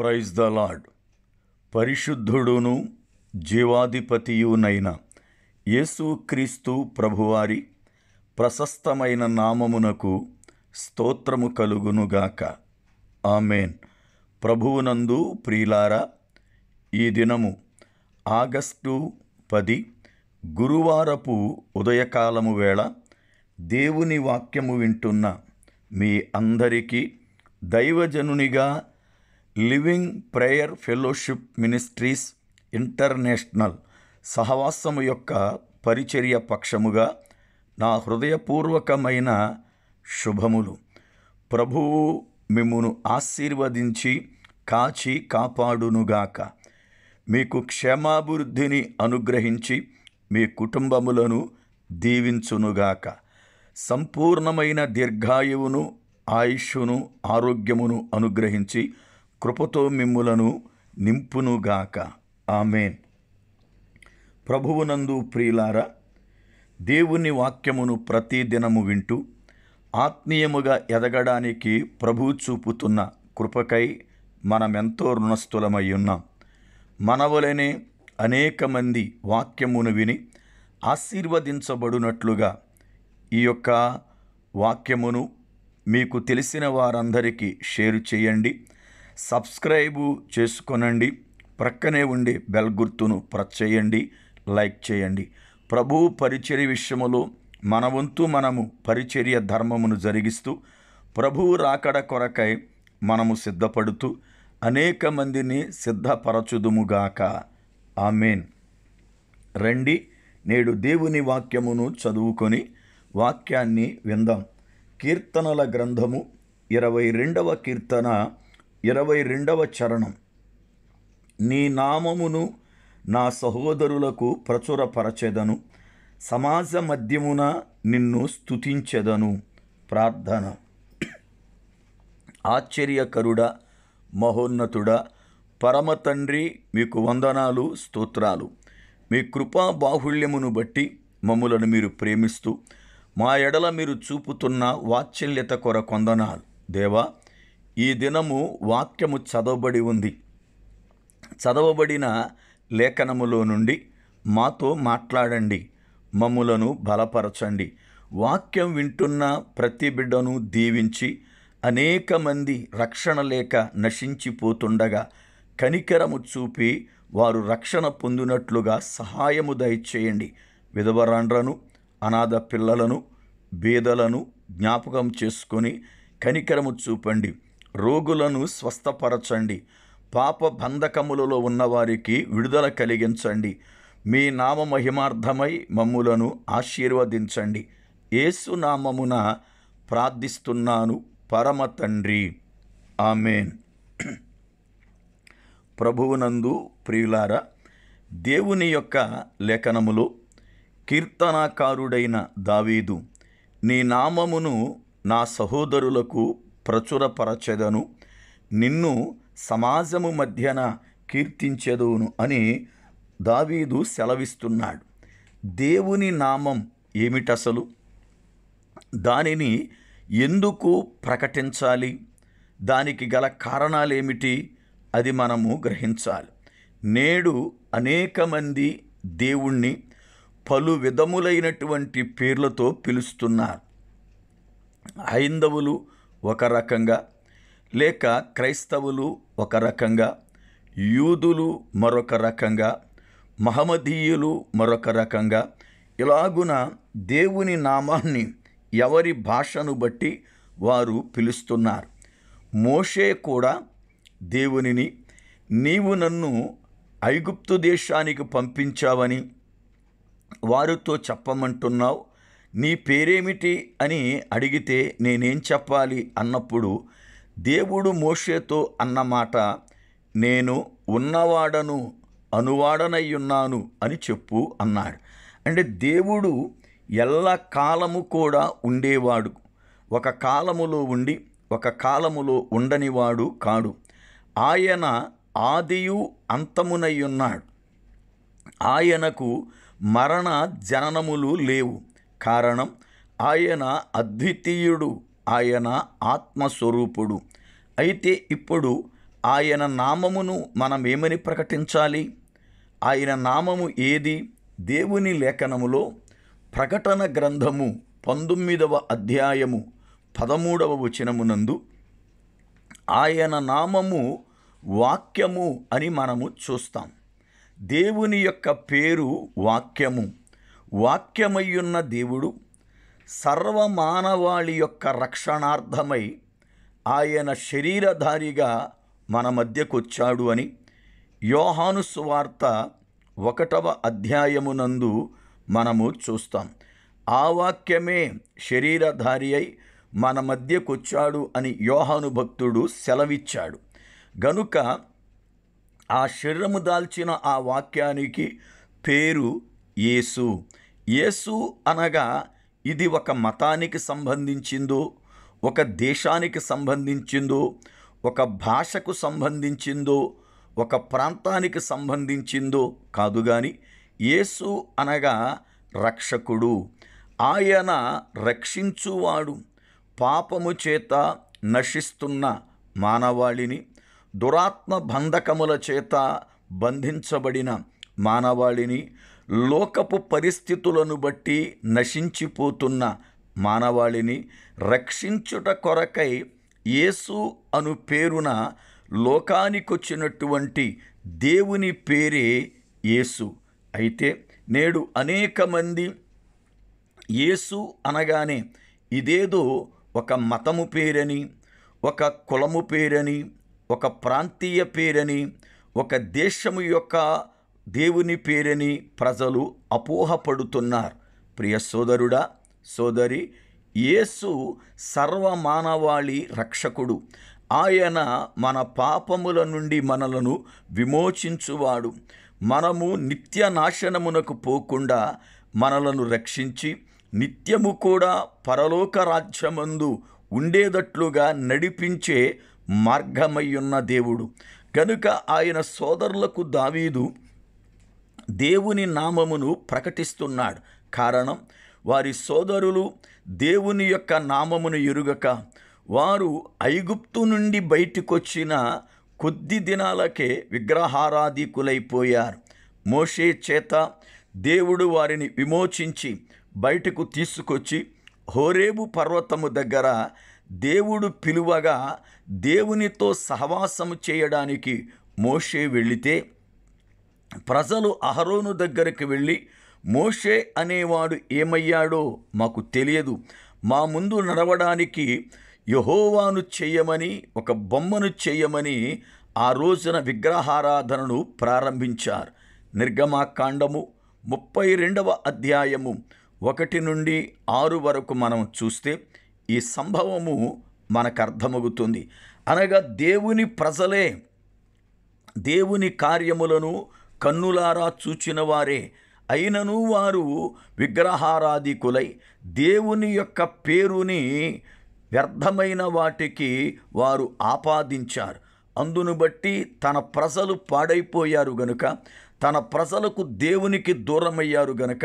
praise the lord పరిశుద్ధుడును జీవాధిపతియునైన యేసుక్రీస్తు ప్రభువారి ప్రశస్తమైన నామమునకు స్తోత్రము కలుగునుగాక ఆమెన్ ప్రభువునందు ప్రీలారా ఈ దినము ఆగస్టు పది గురువారపు ఉదయకాలము వేళ దేవుని వాక్యము వింటున్న మీ అందరికీ దైవజనునిగా living prayer fellowship ministries international సహవాసము యొక్క పరిచర్య పక్షముగా నా హృదయపూర్వకమైన శుభములు ప్రభువు మిమ్మును ఆశీర్వదించి కాచి కాపాడునుగాక మీకు క్షేమాభివృద్ధిని అనుగ్రహించి మీ కుటుంబములను దీవించునుగాక సంపూర్ణమైన దీర్ఘాయువును ఆయుష్ను ఆరోగ్యమును అనుగ్రహించి కృపతో మిమ్ములను నింపునుగాక ఆమెన్ ప్రభువునందు ప్రియులారా దేవుని వాక్యమును ప్రతిదినము వింటూ ఆత్మీయముగా ఎదగడానికి ప్రభు చూపుతున్న కృపకై మనమెంతో రుణస్థులమై ఉన్నాం మనవలనే అనేక మంది వాక్యమును విని ఆశీర్వదించబడినట్లుగా ఈ యొక్క వాక్యమును మీకు తెలిసిన వారందరికీ షేరు చేయండి సబ్స్క్రైబు చేసుకొనండి ప్రక్కనే ఉండే బెల్ గుర్తును ప్రెస్ చేయండి లైక్ చేయండి ప్రభు పరిచర్య విషయములో మన వంతు మనము పరిచర్య ధర్మమును జరిగిస్తూ ప్రభువు రాకడ కొరకై మనము సిద్ధపడుతూ అనేక మందిని సిద్ధపరచుదుముగాక ఆమెన్ రండి నేడు దేవుని వాక్యమును చదువుకొని వాక్యాన్ని విందాం కీర్తనల గ్రంథము ఇరవై రెండవ కీర్తన ఇరవై రెండవ చరణం నీ నామమును నా సహోదరులకు ప్రచురపరచెదను సమాజ మధ్యమున నిన్ను స్థుతించెదను ప్రార్థన ఆశ్చర్యకరుడ మహోన్నతుడ పరమ తండ్రి మీకు వందనాలు స్తోత్రాలు మీ కృపా బాహుళ్యమును బట్టి మమ్ములను మీరు ప్రేమిస్తూ మా ఎడల మీరు చూపుతున్న వాత్సల్యత కొర కొందనాలు దేవా ఈ దినము వాక్యము చదవబడి ఉంది చదవబడిన లేఖనములో నుండి మాతో మాట్లాడండి మమ్ములను బలపరచండి వాక్యం వింటున్న ప్రతి బిడ్డను దీవించి అనేక మంది రక్షణ లేక నశించిపోతుండగా కనికరము చూపి వారు రక్షణ పొందినట్లుగా సహాయము దయచేయండి విధవరాండ్రను అనాథ పిల్లలను బీదలను జ్ఞాపకం చేసుకొని కనికరము చూపండి రోగులను స్వస్థపరచండి పాప బంధకములలో ఉన్నవారికి విడుదల కలిగించండి మీ నామ మహిమార్థమై మమ్ములను ఆశీర్వదించండి ఏసునామమున ప్రార్థిస్తున్నాను పరమ తండ్రి ఆమెన్ ప్రభువునందు ప్రియులారా దేవుని యొక్క లేఖనములో కీర్తనాకారుడైన దావీదు నీ నామమును నా సహోదరులకు ప్రచురపరచెదను నిన్ను సమాజము మధ్యన కీర్తించెదోను అని దావీదు సెలవిస్తున్నాడు దేవుని నామం ఏమిటసలు దానిని ఎందుకు ప్రకటించాలి దానికి గల కారణాలేమిటి అది మనము గ్రహించాలి నేడు అనేక మంది దేవుణ్ణి పలు విధములైనటువంటి పేర్లతో పిలుస్తున్నారు హైందవులు ఒక రకంగా లేక క్రైస్తవులు ఒక రకంగా యూదులు మరొక రకంగా మహమ్మదీయులు మరొక రకంగా ఇలాగున దేవుని నామాన్ని ఎవరి భాషను బట్టి వారు పిలుస్తున్నారు మోషే కూడా దేవునిని నీవు నన్ను ఐగుప్తు దేశానికి పంపించావని వారితో చెప్పమంటున్నావు నీ పేరేమిటి అని అడిగితే నేనేం చెప్పాలి అన్నప్పుడు దేవుడు మోషేతో అన్నమాట నేను ఉన్నవాడను అనువాడనయ్యున్నాను అని చెప్పు అన్నాడు అంటే దేవుడు ఎల్ల కాలము కూడా ఉండేవాడు ఒక కాలములో ఉండి ఒక కాలములో ఉండనివాడు కాడు ఆయన ఆదియు అంతమునయ్యున్నాడు ఆయనకు మరణ జననములు లేవు కారణం ఆయన అద్వితీయుడు ఆయన ఆత్మస్వరూపుడు అయితే ఇప్పుడు ఆయన నామమును మనం ఏమని ప్రకటించాలి ఆయన నామము ఏది దేవుని లేఖనములో ప్రకటన గ్రంథము పంతొమ్మిదవ అధ్యాయము పదమూడవ వచనమునందు ఆయన నామము వాక్యము అని మనము చూస్తాం దేవుని యొక్క పేరు వాక్యము వాక్యమయ్యున్న దేవుడు సర్వమానవాళి యొక్క రక్షణార్థమై ఆయన శరీరధారిగా మన మధ్యకొచ్చాడు అని యోహాను సువార్త ఒకటవ అధ్యాయమునందు మనము చూస్తాం ఆ వాక్యమే శరీరధారి అయి మన మధ్యకు వచ్చాడు అని యోహాను భక్తుడు సెలవిచ్చాడు గనుక ఆ శరీరము దాల్చిన ఆ వాక్యానికి పేరు యేసు యేసు అనగా ఇది ఒక మతానికి సంబంధించిందో ఒక దేశానికి సంబంధించిందో ఒక భాషకు సంబంధించిందో ఒక ప్రాంతానికి సంబంధించిందో కాదు కానీ యేసు అనగా రక్షకుడు ఆయన రక్షించువాడు పాపము చేత నశిస్తున్న మానవాళిని దురాత్మ బంధకముల చేత బంధించబడిన మానవాళిని లోకపు పరిస్థితులను బట్టి నశించిపోతున్న మానవాళిని రక్షించుట కొరకై యేసు అను పేరున లోకానికొచ్చినటువంటి దేవుని పేరే యేసు అయితే నేడు అనేక మంది యేసు అనగానే ఇదేదో ఒక మతము పేరని ఒక కులము పేరని ఒక ప్రాంతీయ పేరని ఒక దేశము యొక్క దేవుని పేరని ప్రజలు అపోహపడుతున్నారు ప్రియ సోదరుడా సోదరి యేసు సర్వమానవాళి రక్షకుడు ఆయన మన పాపముల నుండి మనలను విమోచించువాడు మనము నిత్య నాశనమునకు పోకుండా మనలను రక్షించి నిత్యము కూడా పరలోక రాజ్యమందు ఉండేదట్లుగా నడిపించే మార్గమయ్యున్న దేవుడు కనుక ఆయన సోదరులకు దావీదు దేవుని నామమును ప్రకటిస్తున్నాడు కారణం వారి సోదరులు దేవుని యొక్క నామమును ఎరుగక వారు ఐగుప్తు నుండి బయటికొచ్చిన కొద్ది దినాలకే విగ్రహారాధికులైపోయారు మోషే చేత దేవుడు వారిని విమోచించి బయటకు తీసుకొచ్చి హోరేబు పర్వతము దగ్గర దేవుడు పిలువగా దేవునితో సహవాసము చేయడానికి మోషే వెళితే ప్రజలు అహరోను దగ్గరికి వెళ్ళి మోషే అనేవాడు ఏమయ్యాడో మాకు తెలియదు మా ముందు నడవడానికి యహోవాను చేయమని ఒక బొమ్మను చేయమని ఆ రోజున విగ్రహారాధనను ప్రారంభించారు నిర్గమాకాండము ముప్పై రెండవ అధ్యాయము ఒకటి నుండి ఆరు వరకు మనం చూస్తే ఈ సంభవము మనకు అర్థమవుతుంది అనగా దేవుని ప్రజలే దేవుని కార్యములను కన్నులారా చూచినవారే అయినను వారు విగ్రహారాధికులై దేవుని యొక్క పేరుని వ్యర్థమైన వాటికి వారు ఆపాదించారు అందును బట్టి తన ప్రజలు పాడైపోయారు గనుక తన ప్రజలకు దేవునికి దూరమయ్యారు గనుక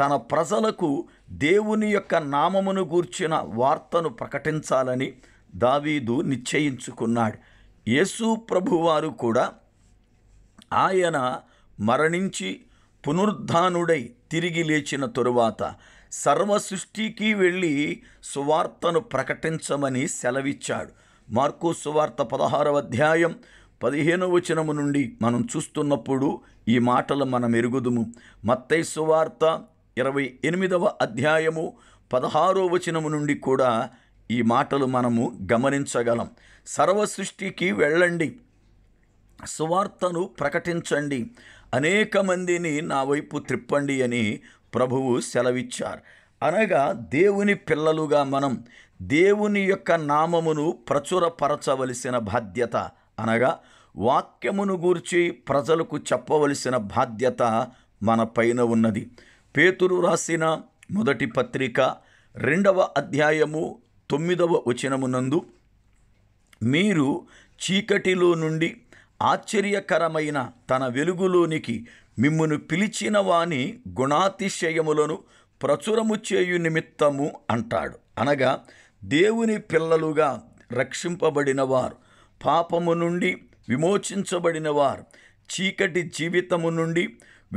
తన ప్రజలకు దేవుని యొక్క నామమును గూర్చిన వార్తను ప్రకటించాలని దావీదు నిశ్చయించుకున్నాడు యేసు ప్రభువారు కూడా ఆయన మరణించి పునరుద్ధానుడై తిరిగి లేచిన తరువాత సర్వ సృష్టికి వెళ్ళి సువార్తను ప్రకటించమని సెలవిచ్చాడు మార్కు సువార్త పదహారవ అధ్యాయం పదిహేను వచనము నుండి మనం చూస్తున్నప్పుడు ఈ మాటలు మనం ఎరుగుదుము మత్తై సువార్త ఇరవై ఎనిమిదవ అధ్యాయము పదహారో వచనము నుండి కూడా ఈ మాటలు మనము గమనించగలం సర్వ సృష్టికి వెళ్ళండి సువార్తను ప్రకటించండి అనేక మందిని నా వైపు త్రిప్పండి అని ప్రభువు సెలవిచ్చారు అనగా దేవుని పిల్లలుగా మనం దేవుని యొక్క నామమును ప్రచురపరచవలసిన బాధ్యత అనగా వాక్యమును గూర్చి ప్రజలకు చెప్పవలసిన బాధ్యత మన పైన ఉన్నది పేతురు రాసిన మొదటి పత్రిక రెండవ అధ్యాయము తొమ్మిదవ వచనమునందు మీరు చీకటిలో నుండి ఆశ్చర్యకరమైన తన వెలుగులోనికి మిమ్మును పిలిచిన వాని గుణాతిశయములను ప్రచురము చేయు నిమిత్తము అంటాడు అనగా దేవుని పిల్లలుగా రక్షింపబడిన వారు పాపము నుండి విమోచించబడిన వారు చీకటి జీవితము నుండి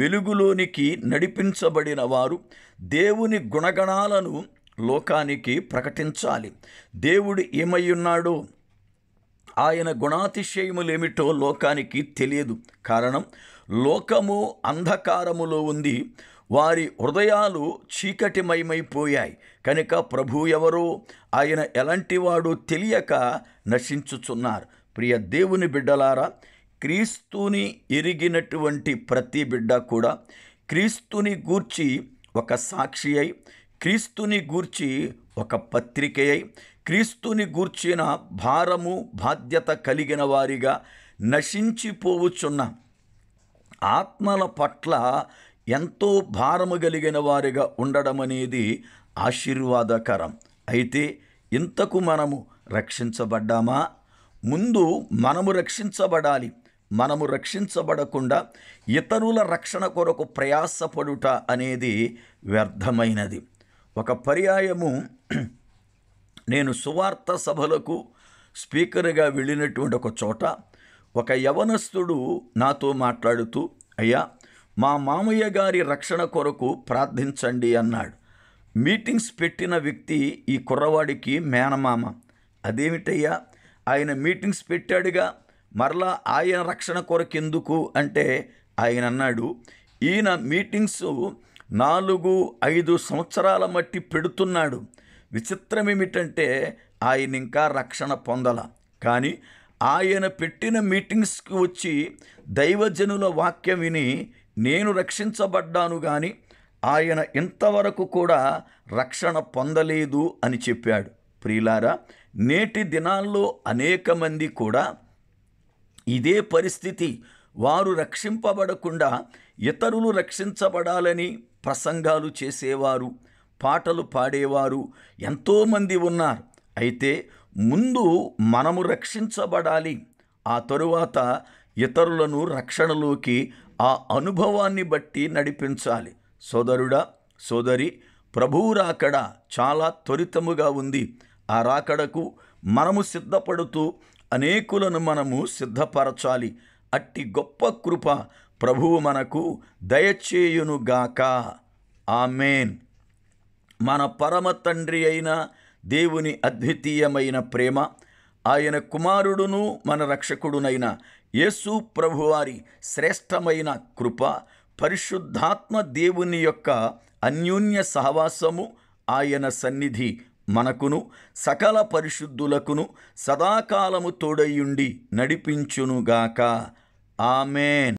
వెలుగులోనికి నడిపించబడిన వారు దేవుని గుణగణాలను లోకానికి ప్రకటించాలి దేవుడు ఏమై ఉన్నాడో ఆయన గుణాతిశయములేమిటో లోకానికి తెలియదు కారణం లోకము అంధకారములో ఉంది వారి హృదయాలు చీకటిమయమైపోయాయి కనుక ప్రభు ఎవరో ఆయన ఎలాంటివాడు తెలియక నశించుచున్నారు ప్రియ దేవుని బిడ్డలారా క్రీస్తుని ఎరిగినటువంటి ప్రతి బిడ్డ కూడా క్రీస్తుని గూర్చి ఒక సాక్షి అయి క్రీస్తుని గూర్చి ఒక పత్రికయై క్రీస్తుని గూర్చిన భారము బాధ్యత కలిగిన వారిగా నశించిపోవచ్చున్న ఆత్మల పట్ల ఎంతో భారము కలిగిన వారిగా ఉండడం అనేది ఆశీర్వాదకరం అయితే ఇంతకు మనము రక్షించబడ్డామా ముందు మనము రక్షించబడాలి మనము రక్షించబడకుండా ఇతరుల రక్షణ కొరకు ప్రయాసపడుట అనేది వ్యర్థమైనది ఒక పర్యాయము నేను సువార్త సభలకు స్పీకర్గా వెళ్ళినటువంటి ఒక చోట ఒక యవనస్తుడు నాతో మాట్లాడుతూ అయ్యా మా మామయ్య గారి రక్షణ కొరకు ప్రార్థించండి అన్నాడు మీటింగ్స్ పెట్టిన వ్యక్తి ఈ కుర్రవాడికి మేనమామ అదేమిటయ్యా ఆయన మీటింగ్స్ పెట్టాడుగా మరలా ఆయన రక్షణ కొరకెందుకు అంటే ఆయన అన్నాడు ఈయన మీటింగ్స్ నాలుగు ఐదు సంవత్సరాల మట్టి పెడుతున్నాడు విచిత్రం ఏమిటంటే ఆయన ఇంకా రక్షణ పొందల కానీ ఆయన పెట్టిన మీటింగ్స్కి వచ్చి దైవజనుల వాక్యం విని నేను రక్షించబడ్డాను కానీ ఆయన ఇంతవరకు కూడా రక్షణ పొందలేదు అని చెప్పాడు ప్రియులారా నేటి దినాల్లో అనేక మంది కూడా ఇదే పరిస్థితి వారు రక్షింపబడకుండా ఇతరులు రక్షించబడాలని ప్రసంగాలు చేసేవారు పాటలు పాడేవారు ఎంతోమంది ఉన్నారు అయితే ముందు మనము రక్షించబడాలి ఆ తరువాత ఇతరులను రక్షణలోకి ఆ అనుభవాన్ని బట్టి నడిపించాలి సోదరుడా సోదరి ప్రభువు రాకడ చాలా త్వరితముగా ఉంది ఆ రాకడకు మనము సిద్ధపడుతూ అనేకులను మనము సిద్ధపరచాలి అట్టి గొప్ప కృప ప్రభువు మనకు దయచేయునుగాక ఆమెన్ మన పరమ తండ్రి అయిన దేవుని అద్వితీయమైన ప్రేమ ఆయన కుమారుడును మన రక్షకుడునైన యేసు ప్రభువారి శ్రేష్టమైన కృప పరిశుద్ధాత్మ దేవుని యొక్క అన్యోన్య సహవాసము ఆయన సన్నిధి మనకును సకల పరిశుద్ధులకును సదాకాలము తోడయుండి నడిపించునుగాక ఆమెన్